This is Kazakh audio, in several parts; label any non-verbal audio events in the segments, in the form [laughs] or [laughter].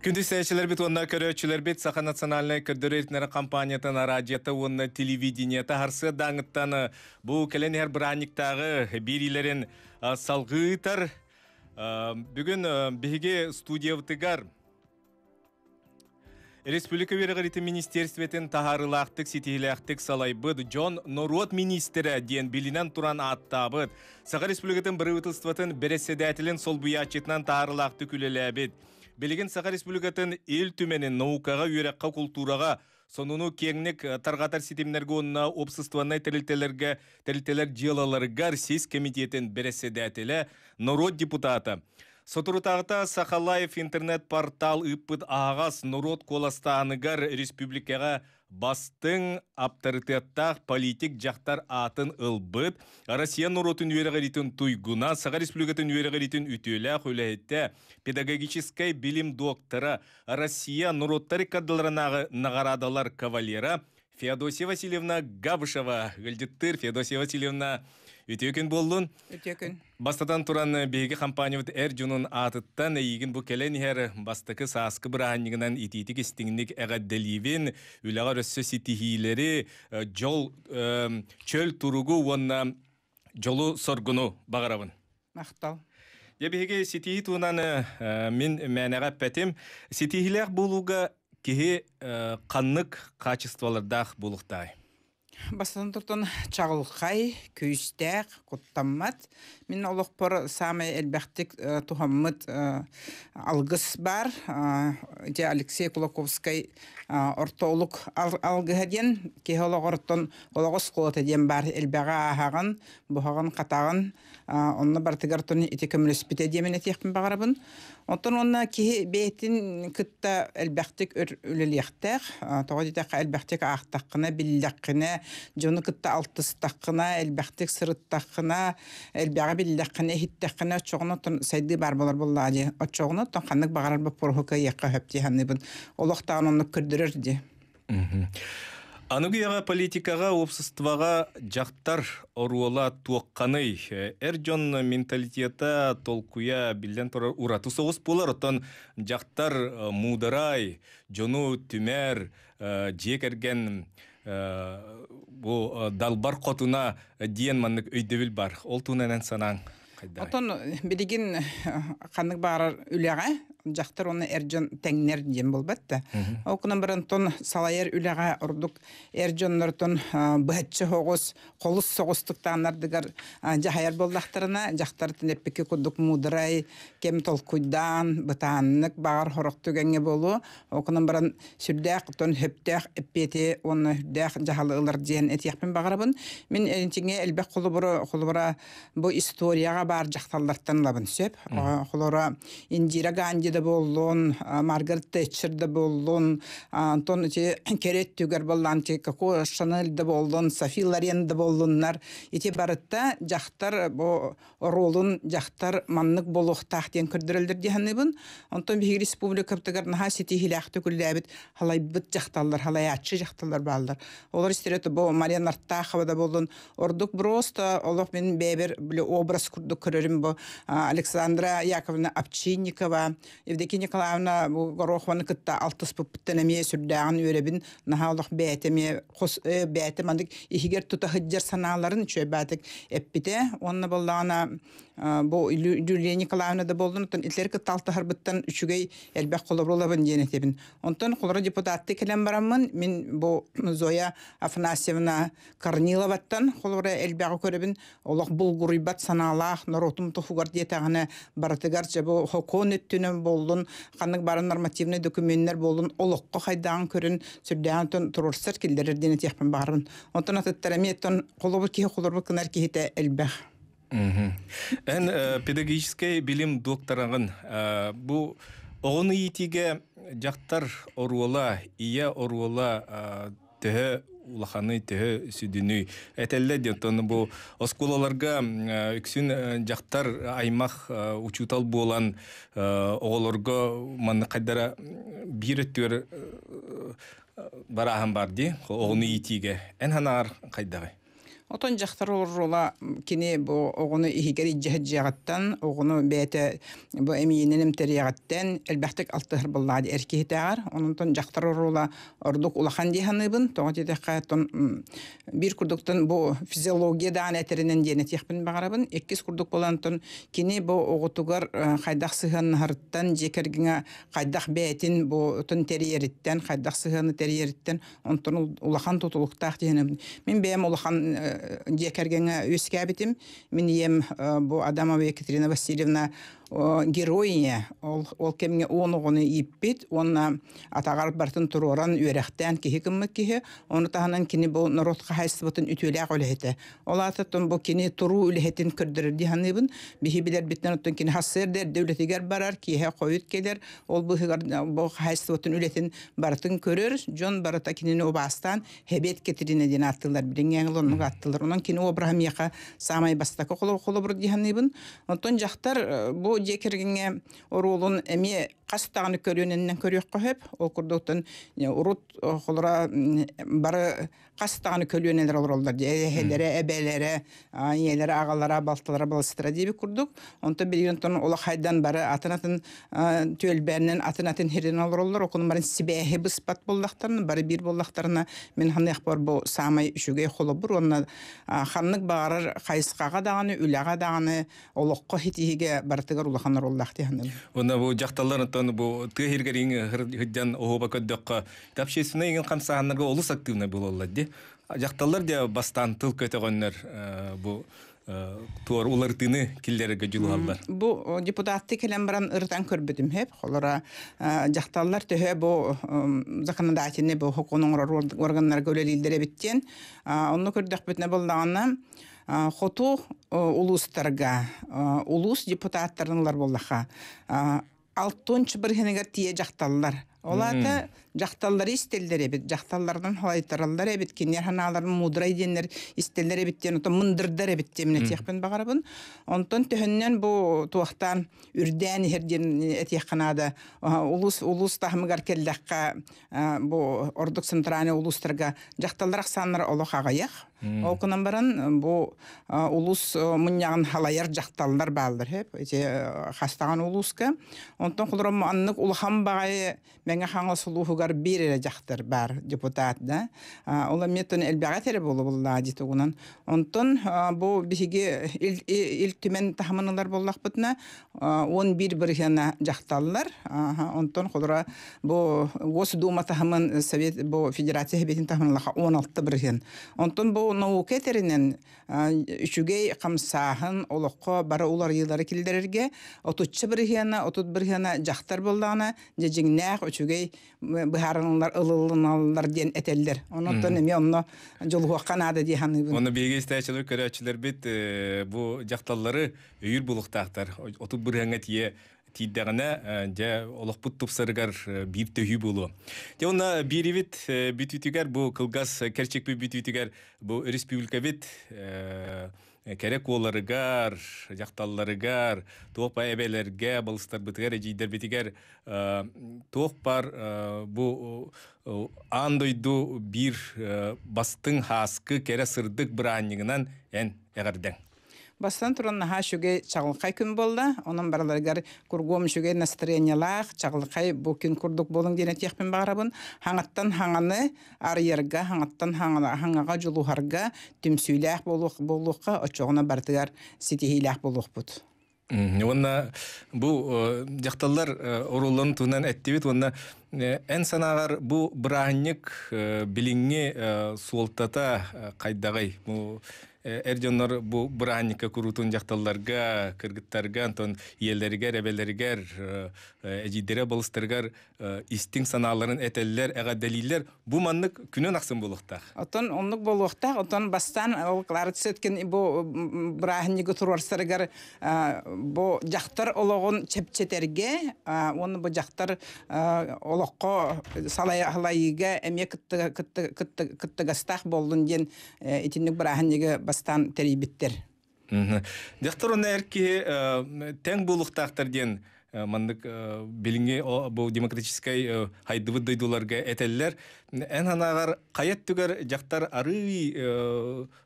Күнді сәйшілер біт онна көрі өтшілер біт Саха Национальный көрдірі етінері компаниятан онна харсы даңыттаны. Бұл кәлен әр бранниктағы берилерін салғытар. Бүгін студия өтігар. Республика Верғарите министерстветін тахарылақтық салай бұд. Джон Норот министері ден билинен туран аттабыд. Сағы республикатын бірі өтілстватын сол бұячетнан тахарылақты күлеләбід. Белеген Саха Республикатын ел түмені наукаға үйрекқа, культурага сонуну кеңнек э, таргатар онына онна тәрілтелерге, тәрілтелер тәрелтелер сейс комитетін комитетин дәтелі народ депутаты Сотурутағыта Сахалаев интернет портал үппіт ағас Нурод Коластаныгар республикаға бастың авторитеттах политик жақтар атын ылбыт, россия нуротун верегаритін туйгуна, Саға республикатын верегаритін үтелі педагогическай билим доктора, Россия нуроттары кадыларынағы нағарадалар кавалера, Феодосия Васильевна Габышева, Гальдиттыр Феодосия Васильевна үтөкүн боллун үтөкүн бастатан туран э, беги компания эр жунун атыттан эйигин бу келен хер э, бастакы сааскы бырааниңинен ититик истиңник эгаделивин үлага рөссө ситихилери э, жол чөл туругу уонна жолу соргуну багарабын мактал Дебеге ситихи тунаны мен мәнәгә пәтем ситихиләр булуга киһи каннык качестволардах булуктай Бастан тұртын чағылқай, күйістәк, құттаммат. Мен олықпыр самы әлбәқтік э, тұхаммыт э, алғыс бар. Де э, Алексей Кулаковскай ортолық алғыхаден, кехолық ортын олығыс қолатаден бар әлбәға ағағын, бұхағын, қатағын онна бартыгар тон ити көмүлөспите диемен этиякпин багарабын онтон онна кихи бейтин кытта элбактик үлелиактак тоо дитак элбактик аактаккына биллаккына жону кытта алтыстаккына элбактик сырыттаккына элбага биллаккына хиттаккына чогуна тон сайды бар болар булла ди очогуна тон каннык багарар бу порхука якка хөпти ханны бун олохтагын онны күрдүрөр ди Анугияға политикаға обсыстваға жақтар оруыла туққаны әр э, жон менталитета толкуя білден тұра ұрату соғыс болар отон жақтар э, муударай жону түмәр э, жекерген бұл далбар қотуна дейін маннык өйдөбүл бар ол туунанан санаң Отан, қандық канык үлі аға? жақтар оны эрджон тәңнер дем болбатта. Окунан баран тон салаер үләгә ордук эрджоннор тон бәтче қолыс колус согостуктаннар дигәр жахаяр жақтар жактар тинеппеке кудук мудрай кем толкуйдан бытаннык бағар хорық түгенге болу. оқының баран сүрдәк тон хөптәк эппете оны дәк жахалылар диен этиякпен багарабын. Мин тиңе элбәк кулыбыры кулыбыра бу историяға бар жакталлартан лабын сөп. Холора де да боллун, Маргарет Тэтчер да боллун, Антон эти керет түгер боллан, ти Коко Шанель да боллун, Софи Лорен да боллуннар. эти барытта жақтар бо ролун жақтар маннык болохтах тақтен күрдүрөлдөр дегенне бун. Антон бихи республика птыгар наха сити хилахты күлләбит, халай бит жақталлар, халай ачы жақталлар балдар. Олар истерет бо Мария Нартахова да боллун. Ордук просто Олох мен бебер образ күрдүк көрөрүм бо Александра яковна Апчинникова, Евдокия Николаевна горохваны кытта алтыс пыптенеме сүрдәгән өребин нахалык бәйтеме қос бәйтем андык ихигер тута хыджар саналарын чөй бәтик эппите онны боллана бу Юлия Николаевна да болдун тон итлер кытта алты харбыттан үчүгей элбәк колобролабын дине тебин. Онтон колора депутатты келем барамын мен бу Зоя Афанасьевна Корниловаттан колора элбәк көрөбин олох бул гурибат саналах норотум туфугар диетагына баратыгар жабы хокон өттүнөн болун ханнык барын нормативный документтер болун олоққа хайдаан көрін сүрдән тон турурсар килдерер дине тиеппен барын онтон ататтарами тон қолобы кихе қолобы кынар кихите элбэх Ән э, педагогический билим докторағын э, бұл оғыны етеге жақтар оруола, ия оруола э, төхі улаханы теһе сүдүнү этелле ден бу оскулаларга э, үксүн э, жактар э, аймах учутал болан оголорго манны кайдара бир өттүөр бар ди оғыны итиге эн ханаар кайдагы Отон жақтар оррула кини бу огуну ихигери жахат жагаттан, огуну бете бу эмиененем терияттан элбахтык алтыгыр буллады эрки хитагар. Онунтон жактар оррула ордук улахан диханыбын, тоңа тетекка тон бір курдуктан бу физиология даан әтеринен дене техпин багарабын, эккис курдук болантон кини бу огутугар э, хайдах сыган харттан жекергиңе хайдах бетин бу тон терияттан, хайдах сыганы терияттан, онтон улахан тутулуктах диханыбын. Мен бем улахан э, декергенге өскәбитим. Мен ем э, бу Адамова Екатерина Васильевна героине ол ол кемге он оғыны иппит онна атағар бартын туроран үрәхтән кихи кыммы кихи оны таханан кини бу народқа хайсыбытын үтүләк үләһете ол ататын бу кини туру үләһетин кырдырыр диханыбын бихи билер биттен оттан кини хассер дер барар кихе қойыт келер ол бу бу хайсыбытын үлетін бартын көрөр жон барата кинини обастан хебет кетирине дин аттылар билиңгән лонны аттылар онан кини обрахам яка самай бастака қолы қолы бұр диханыбын онтон жақтар э, бу орудие киргенге орулун эми кастаганы көрөнүнүн көрөк көп, ол курдуктан э, урут э, холора бары қастағаны көлөнелер олролдар эхелере эбелере иелере агалара балталара балыстыра диби курдук онто билген тон ола хайдан бары атын атын төлбәрнен атын олар хирен олроллар окунун барын сибэхи быспат боллактарын бары бир боллактарына мен ханных бор бу самай үшүгэй холобур онна ханнык баарар хайыскага даганы үлага даганы олокко хитиге бартыгар улаханар оллакти ханын онна бу жакталлар тон бу тыгергериң хыджан охоба көддөккө тапшесине иген камсаанарга олус активный бололла ди Жақталар де бастан тыл көтөгөннөр э, бу э, туор улартыны киллерге жылгаллар. Бу депутатты келен баран ыртан көрбөдүм хеп. Холора жакталлар э, төһө бу законодательный бу хукунун органнар көлөлилдере биттен. Онны көрдөк бүтне болдаганы хоту улустарга, улус депутаттарынлар боллаха. Алтончы бир хенегер тие жакталар Оларда жақталлар истелдер эбит жақталлардан халайтараллар эбит кинер ханаларын мудрай денер истелдер эбит ден то мындырдар эбит темне техпен багарабын онтон төһөннен бу туахтан ерден херден этеханада улус улус тахмыгар келлакка э, бу ордук улустарға жақталдар ақсаныр саннар олохагаях ол кынан барын э, бу э, улус муньян халайар жақталдар баалдыр хеп хастаган улуска онтон кулрам аннык улхан багай меңе хаңа сулуу тугар бире жақтар бар депутат да болу булла онтон бу бихиге ил түмен бир хана жакталлар онтон холора бу Госдума совет бу федерация 16 онтон бу науке теринен үчүгей бара улар йылары килдерерге отут жақтар же үчүгей быһарынлар ылылыналлар диэн этеллер. Онуттан эми онно жолуаккан ада дияны. Оны беге истечилер көрөчүлөр бит бу жакталлары үйүр булуктактар. Отуп бүрһәңе тие тиддәгенә дә олохпут тупсарыгар бир төһү болу. Дә уна биревит битүтүгәр бу кылгас керчек битүтүгәр бу республика бит Э, керек оларыгар жакталларыгар тоопа эбелерге эжийдер битигер э, тоок бар э, бу андойду бир бастың хасқы кере сырдык бырааннигынан эн эгердең бастан туран наха шуге чагылкай күн болла онун бараларгар кургом шуге настроениялах чагылкай бу күн курдук болуң дине тиякпин баарабын хаңаттан хаңаны арыярга хаңаттан хаңага жулухарга түмсүйлээх болуукка очоғуна бартыгар ситихийлээх болуукпут Онна бу жақталар э, э, орулын тунан әттебет, онна э, ән санағар бу бұрағынник біліңе суолтата қайдағай. Э, эрдионнор бу бранника курутун жакталларга кыргыттарга антон иелеригер ребелерге эжидере э, былыстыргар э, истиң санааларын этеллер делиллер бу маннык күнөн аксын болуктак отон оннук болуктак отон бастан олклары түсөткөн бу брахниги туруарсыргар бу жактар ологун чепчетерге оны бу жактар олокко салайыга эме кыттыгастах болдун диен итинник брахниги бастан терейбиттер дехтер он эрки тең булуктактарден э, мандык э, билинге бу демократической э, хайдыбы дойдуларга этеллер эн анагар каят түгер жактар арый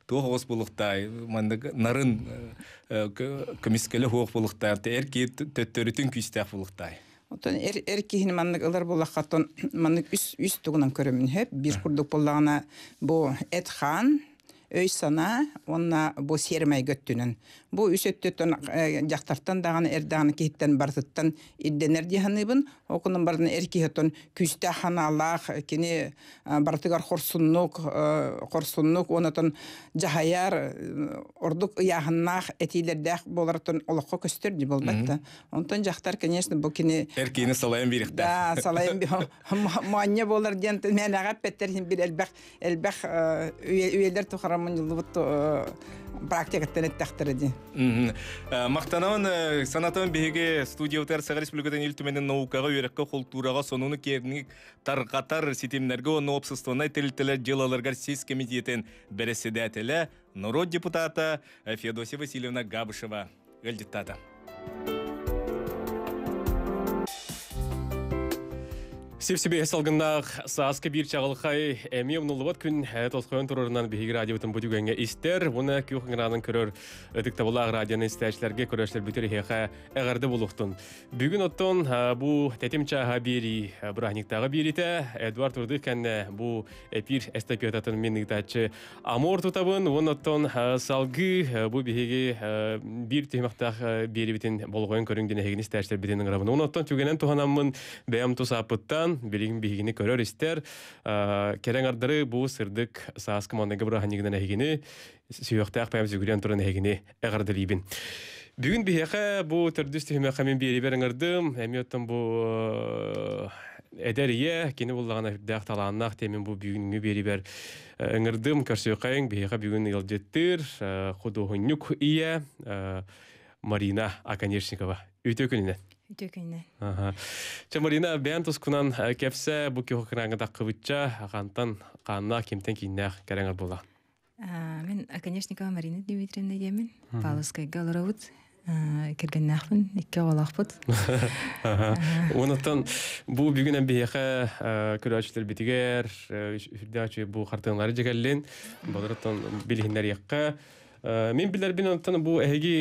тоогос булуктай мандык нарын көмискеле хоок булуктай эрки төттөрүтүн күйстак булуктай Отон эр эркиһин маннык ылар булахаттон маннык үс үс тугунан көрөмүн хеп бир курдук боллагына бу эт хан өй сана онна бу сермей көттүнүн бу үсөттөтөн э, жактартан даганы эрдаганы барсыттан бартыттан идденер диханыбын оқының бардын эркихетон күстә ханалах кини э, бартыгар хорсуннук э, хорсуннук онотон жахаяр э, ордук яхыннах этилердях болартон олокко көстөрдү болбатта онтон жактар конечно бу кини эркини салайын бирих да салайын [laughs] муанне болар диен мен агап беттер бир элбэх элбэх үйелер тухарамын практика эттахтыр ди. Мактанан э, э, санатан беге студия утар сага республикадан ил түменен наукага үйрөккө культурага сонуну тар таркатар ситимдерге оны обществона телтелер делаларга сес комитетин председателя народ депутата федосия Васильевна Габышева. Элдиттата. Севсебе салгыннах сааска бир чагылхай эми умнулубат күн э, толскоен турурунан биһиги радиотын бүтүгенге истер буна кюхыңранын көрөр ытык табылаах радионы истечилерге көрөштер бүтүр хеха эгарды булуктун бүгүн оттон э, бу тетим чааха бири э, бурахниктагы бирите эдуард урдык кэнне бу эпир эстапиотатын мен ыктачы амор тутабын вон оттон салгы бу биһиги бир тимактах бирибитин болгоен көрүң динехигин истечилер битин ырабын вон оттон түгенен туханаммын бэм тусапыттан Ахтан, билигин биһигини көрөр истер, керен ардыры бу сырдык саас команда гыбраһа нигенә һигини, сүйөктәк пәмз гүрән турын һигини, эгәрдә либин. Бүген биһәхә бу төрдүс тәһмә хәмин бири берен ардым, бу э, әдәрие кине буллаган әбдәк таланнак темин бу бүгүнгү бери бер эңирдим көрсөкөйүн биһәхә бүгүн ялдеттир, э, худугуннук ия, э, Марина Аканешникова. Үтө күнүнө. Дөгене. Аха. Чемрина Бентус кунан э, кепсе бу ки хокранга да кыбыча, хантан канна кимтен кийин нах керең мен э, конечно Марина Дмитриевна Емин, Павловская Галровут, э, кирген нахлын, икке олахпут. [laughs] Аха. бу бүгүнэн бехэ, э, күрөчтөр битигер, э, үрдөчү бу хартынлары жегеллен, бадратан билигиндер якка, Э, Мен билер бин антын бу эги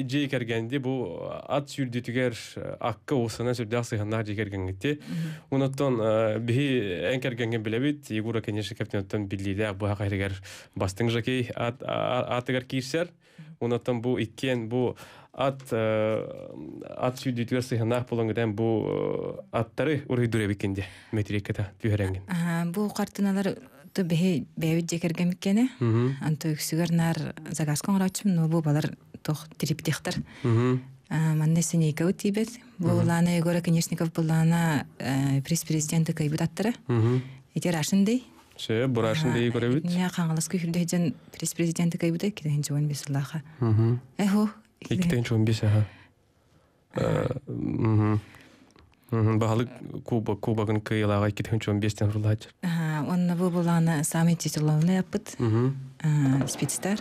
эджей кергенди бу ат сүрди тигер акка осына сүрди асы хана дигергенди. Унаттан э, би эң кергенген билебит, ягура кенеш капитаннан билиде бу хагыргар бастың жакей ат атыгар кирсер. Унаттан бу икен, бу ат э, ат сүрди тигер асы хана бу аттары урыдыр бекенди метрикада түһөрәнген. бу картаналар то бе бэбит жекергем Анту нар но бұл балар тох триптихтер манне сенейка утибет булана егора конечников булана пресс президенты кайбутаттыра этер ашындый Ше, дей Не қаңылыс пресс-президенті Бағалық онна бу буланы самый титуловны опыт Спецтар.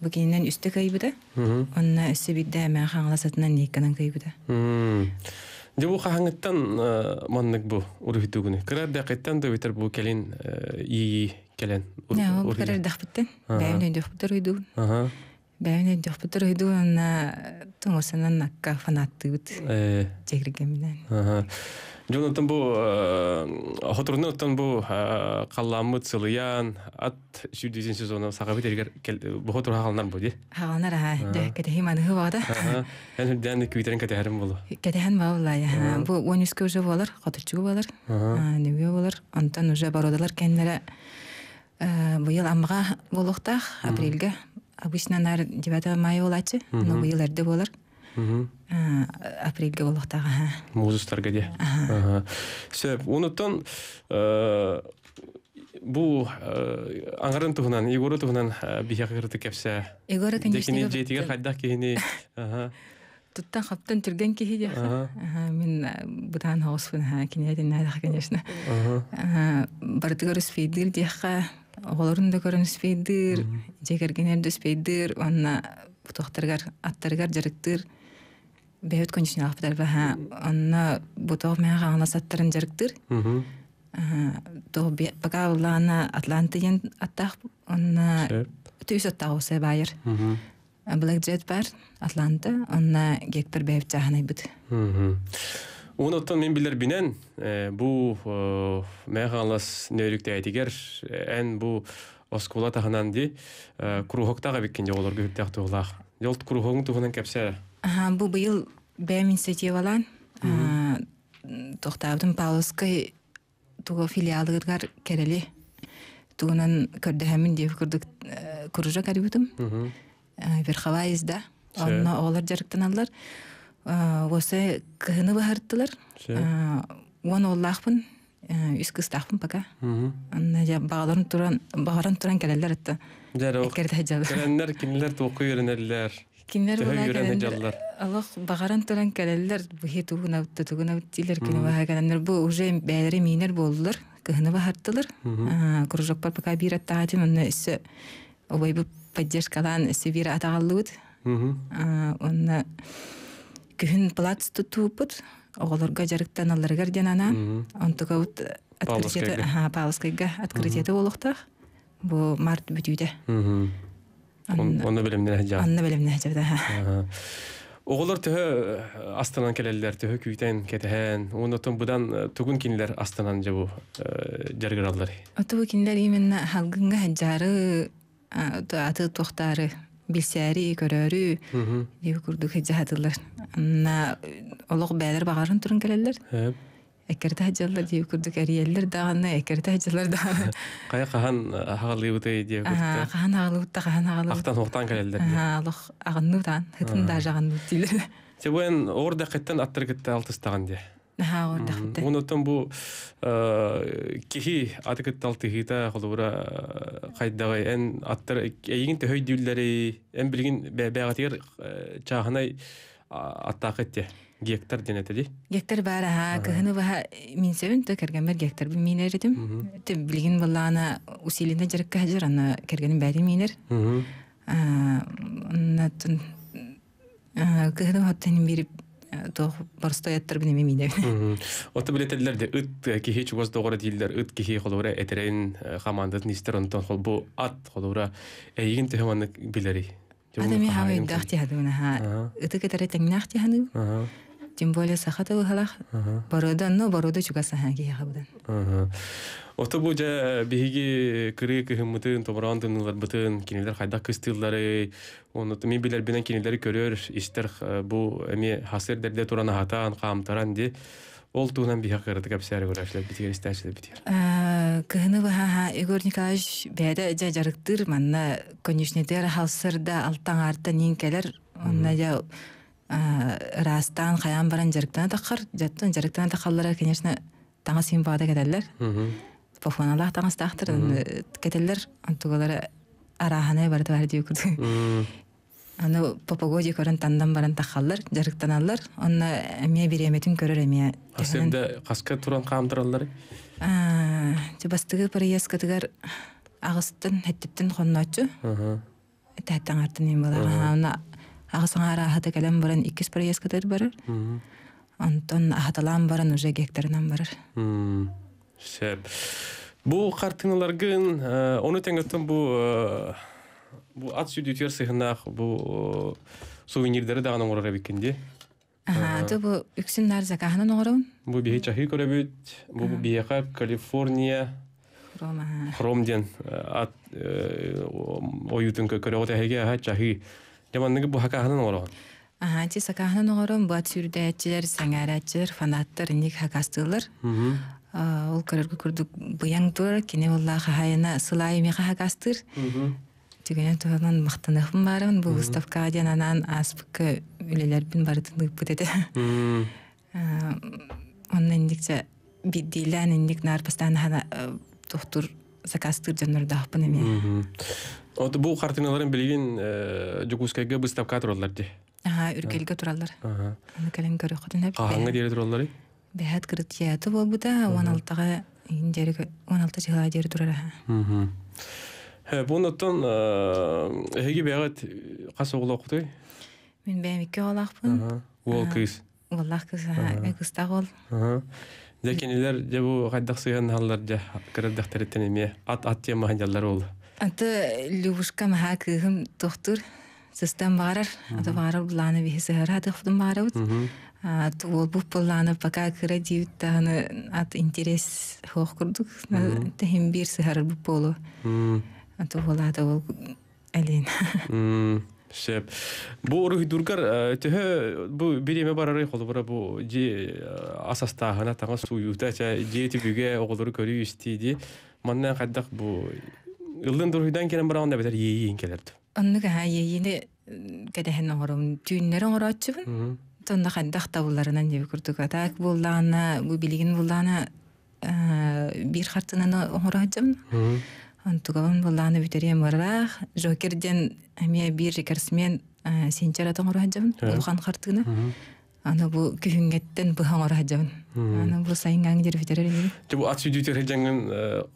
Бүгіннен үсті кайбыда. Онна үсі биддә мә хаңласатынан екканын кайбыда. Дебу хаңыттан маннык бу урфитугуны. Кырар да кайттан да бетер бу келин э, ии келен. Не, ул кырар дахбыттан. Бәйнен дахбыттар уйдугун. Ага. Бәйәне дөхбөтөр хиду э, на тұңғы сынан наққа фанатты бұд жәгірге э. мінен. Жоң ұттан бұ, ғотырғын э, ұттан бұ қалламы цылыян, ат жүрдейзен сезоны саға бет ергер бұ ғотырға қалынар бұ, де? Қалынар, ға, де, кәді хейман ұғы бағда. Ән үрдіңді күйтерін кәді әрім болу? Кәді әрім бау ұлай, бұ өн үскі ұжы барудалар кәнілері бұйыл Обычно нар дебаты май болачы, но бу йылдар да апрельге болуктага. Музыстарга де. Ага. Сөп, унутан, э, бу э, аңгарын тугынан, игору тугынан э, бихагырды кепсе. Игору кенештеге. Дегени дейтиге хайдак кени. Ага. Туттан хаптан түрген кеги де. Мен бұдан хаус фин ха кенеди нада кенешне. Ага. Э, Бартыгарыс оҕолорун да көрөн спейдыр жегергенер да спейдыр онна тохтаргар аттаргар жарыктыр бэбит конечный алыптар баха онна бутоо мяга ана саттарын жарыктыр то пока была она атланты ен аттах онна түс аттах усе байыр блэк джет бар атланты онна гектор бэбит жаханай бит Унаттан мен билер бинен, э, бу э, мәгълүмат нәрик тәйтигер, э, ән бу оскула хананды, э, кругоктагы биккен дәвәләр гөп тәхтуглар. Йолт кругоң тугынан кәпсе Аһа, бу быел бәм инициативалан, э, тохтаудым Павловскы туго филиалыгар керәле. Тугынан кәрдә һәм инде фикрдык күрҗә кәрибетем. Аһа. Э, бер хавайзда, аны алдылар. Восе кыны бахырдылар. Он оллахпын, үс кыстахпын бака. Анна я багыларын туран, багыларын туран келәләр атта. Керде хаҗалы. Кәннәр кимләр тукы йөрәнәләр. Кимләр булалар. Аллах багыларын туран келәләр, бу хиту гына атта, тугына атта, килер килер бу уже бәйре минер булдылар. Кыны бахырдылар. Кружок бар бака бир атта атын анна исе. Обайбы поддержкадан севир атагалыт. Мм. А, онна күн плац тутупут, оғалар гәҗәрәктән алар гәрҗән ана, ут аткырыҗәдә, аһа, Павловскыйга аткырыҗәдә Бу март бүтүдә. Онна Онда белем нәҗә. Онда белем нәҗә дә. Аһа. Оғалар астанан келәләр тә хөкүтән кетәһен, онда будан э, түгүн киндер астанан жабу бу җәргәрәләр. Атып именно халгынга хәҗәре, э, аты тохтары, билсәри көрәри ни күрдү хәҗәтләр. Анна олуг бәләр багарын турын келәләр. Хәп. Әкәр тәҗәлләр ди күрдү кәрияләр дә анна әкәр тәҗәлләр дә. Кая кахан агылы бу тәй ди. Кахан агылы бу тәй кахан агылы. Ахтан хуктан келәләр. Ха, олуг агынны дан, хәтен дә җаган дилә. Тәбен ордә кәттән аттыр кәттә алтыстаган ди. Онотон бу э, кихи атыкыт талты хита холобура кайдагай э, эн аттар э, эйгин те хөй дүлләри эн билгин бәгатер чахнай аттакыт те гектар дине теди гектар бара ха кыны ва мин сөйүн бер гектар бу мин эредим те билгин булана усилине җир кәҗер аны кергән бәри минер аа натын Э, то просто яттар бине мими де. Вот были те дилерде ут кихи чугас догора ут кихи холовра этерен э, хаманда нистер он тон бу ат холовра эйин те билери. Адами хавин дахти хадуна ха. Ут кетаре тенгнахти хадуна тем более сахата булах. Барода но барода чуга сахаги хабдан. Ага. Ото буҗа э, биги кирек химмәтен тобрандын гәрбәтен кинеләр хайда кыстылдыры. Оны тими биләр белән кинеләр көрәр, истер э, бу әми хасер дәрдә турана хатан камтаран ди. Ол тунан би хакырды капсары гөрәшләп битер истәсе битер. Э, кыны ваха ха Егор Николаевич бәдә дә җарыктыр. Менә конечно дә хасерда алтан артын инкәләр. Менә Растан хаян баран жерктен атахыр, жетту жерктен атахалар кенешне таңа симбада кетерләр. Хм. Пофон Аллах таңа тахтыр, кетерләр, антугалар арахана бар тавар дию күрде. Хм. Аны попогоди көрән тандан баран тахалар, жерктен алар, онна әмия биреметин көрәр әмия. Асендә каска туран камдыралар. А, төбастыгы приезд кетер агыстын, хәттиптен хонночу. Хм. артын мен булар, Ағысың ара хаты кәлем баран икес спрейс кәтер Антон ахаталам баран уже гектарынан бар. Хм. Бу картыныларгын, э, оны тәңгәтән бу э, бу ат сүдү тирсыгынах бу э, сувенирдәр дә аның урыга бикәндә. Аһа, бу үксін нәрзә каһна нөгәрәм? Бу бие чахи көрәбез. Бу биеха Калифорния. Хром. Хромден. ат оюдын көрәгә тәһәгә чахи. Яманныгы бу хакаһынын орогы. Аһа, чи сакаһынын орогы бу атырда этчер сәңәрә чир фанаттар ник хакастылар. Аһа. Аа, ул көрөргө күрдүк бу яңтыр, кине улла хаһайына сылай ми хакастыр. Аһа. Түгенен тоһан мактанахым барын бу выставка аянанан аспык үлеләр бин барытын дип үтәдә. Аһа. Аа, аннан индикчә бит дилән индик нарпстан хана тохтур заказ тырден нұрдақпын эми вот бул картиналарын билигин жугускайга э, выставка туралар де ага үргелге туралар аны кален көрөкотун каганга туралар бэхат кырыт жээти болбута он алтыга жери он алты жылга жери турар буондуктан эги бэагат кас оголо окутой мен бэм эки акпын ол кыз олак кыз кыз дагы уул Ләкин иләр дә бу гадәк сыйган халлар дә кирәк дәхтәр итә Ат ат тема һәндәләр ул. Анты Любушка мәхәкем доктор сыстан барар, ата барар буланы бисә һәрәт хәдим барар ут. А тул бу буланы пока кредит аны ат интерес хөк күрдүк. Тәһим бер сыһар бу полу. Хм. Анты булады ул әлен. Шәп. Бу урыг дургар э, төһе, бу биреме бар арай холы бара бу же э, асаста хана тага суу юта ча жети бүге оғулур көрү истиди. Манна хаддак бу ылдын дургыдан келем бара онда бетер ий ий келет. Анны га ий ий не кеде хэн орум түннөр орочуп. Тонда хаддак табуларынан не күрдүк атак буллана бу билигин буллана э бир хартынын орочуп. онтугабын буллааны бүтериэм ырраах жокерден эмиэ биир керсмен сенчер атоң орахажабын э. улхан хартыгына аны бу күһүңгеттен быһаң орахажабын аны бу сайыңгаң жер бүтерер же бу ат сүйдүү хежаңын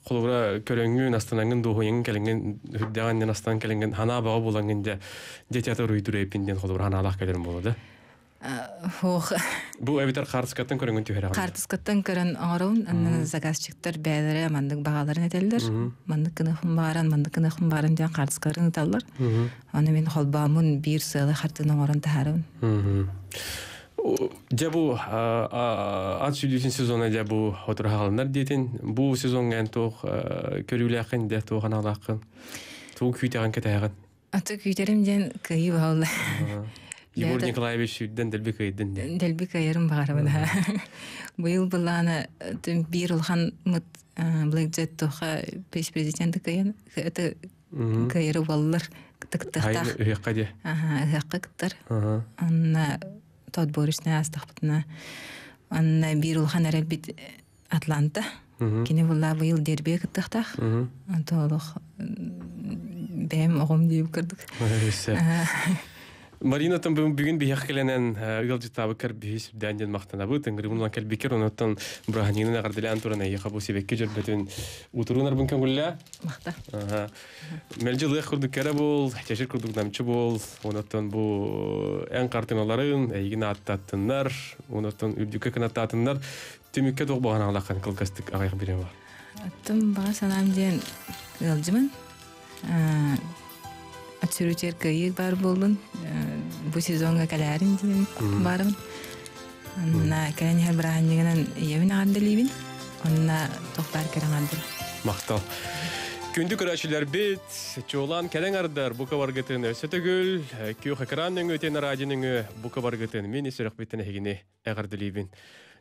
кулура көрөңүн астанаңын дуухуйын келенген хүрдеганен астан келенген хана бага булангын же детеатор үйдүрөйпинден кулубура ханаалах келерин да хуох э, бу эбитер картыскаттан көрөнгөн тиһер картыскаттан көрөн оорун анын заказчиктер бээлери мандык багаларын этелдер мандык кыны хумбарын мандык кыны хумбарын деген картыскарын талдар. аны мен холбамын бир сыйлы хартын оорун тахарын Дя бу ат сүйлүсүн сезона дя бу отурахалынар дейтин бу сезонга эн тох э, көрүлөккөн дя тоханалаккын туу күйтэген кетэгин аты күйтерим ден кыйып алды Егор Николаевич үтдән Дәлбикәй үтдән. Дәлбикәй ерем бар бына. [laughs] Быйыл булганы төн бир улган мыт э, Блэк Джет пеш президенты кайын. Это кайры баллар тыктыхта. Ага, хакыктар. Ага. Анна тот борышна астахтына. Анна бир улган әрәл бит э, Атланта. Кине булла быйыл Дербек тыктыхта. Ага. Тоолох бәм огым дип кирдик. Марина там бүгүн бүгүн бир хакленен үгөл э, жетап кер биш дандын мактана бу тенгри мунан кел бикер онотан браганина нагар делен турана ия кабу себек кежер бетин утурунар бүнкен гүлле макта аха мелжи лех курду кере бул тешир курду намчы бул онотан бу э, ән картиналарын эйген аттатындар онотан үрдүкө кен аттатындар түмүккө дог болгон алакан кылкастык агай бирен бар аттым бага санам ден үгөлжимин түрүтер э, кыйык бар болдун бу сезонга каларын диэн баарыбын онна кэлэн хэр бырахан дигэнэн иэбин аардалиибин онна тохтар кэрэн аардал мактал күндү көрәшүләр бит, чулан кәләң ардар бу кабар гытын өсөтөгүл, күйөх экранның өтен радионың бу кабар гытын мен исерек битен хигине әгәрдилибин.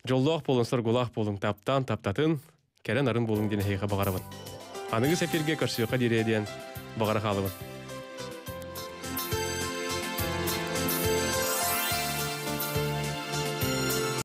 Жоллох болын сыр гулах болын таптан таптатын, кәләң арын болын дине хига багарабын. Аныгы сәфирге көрсөкә диреден багара халыбын.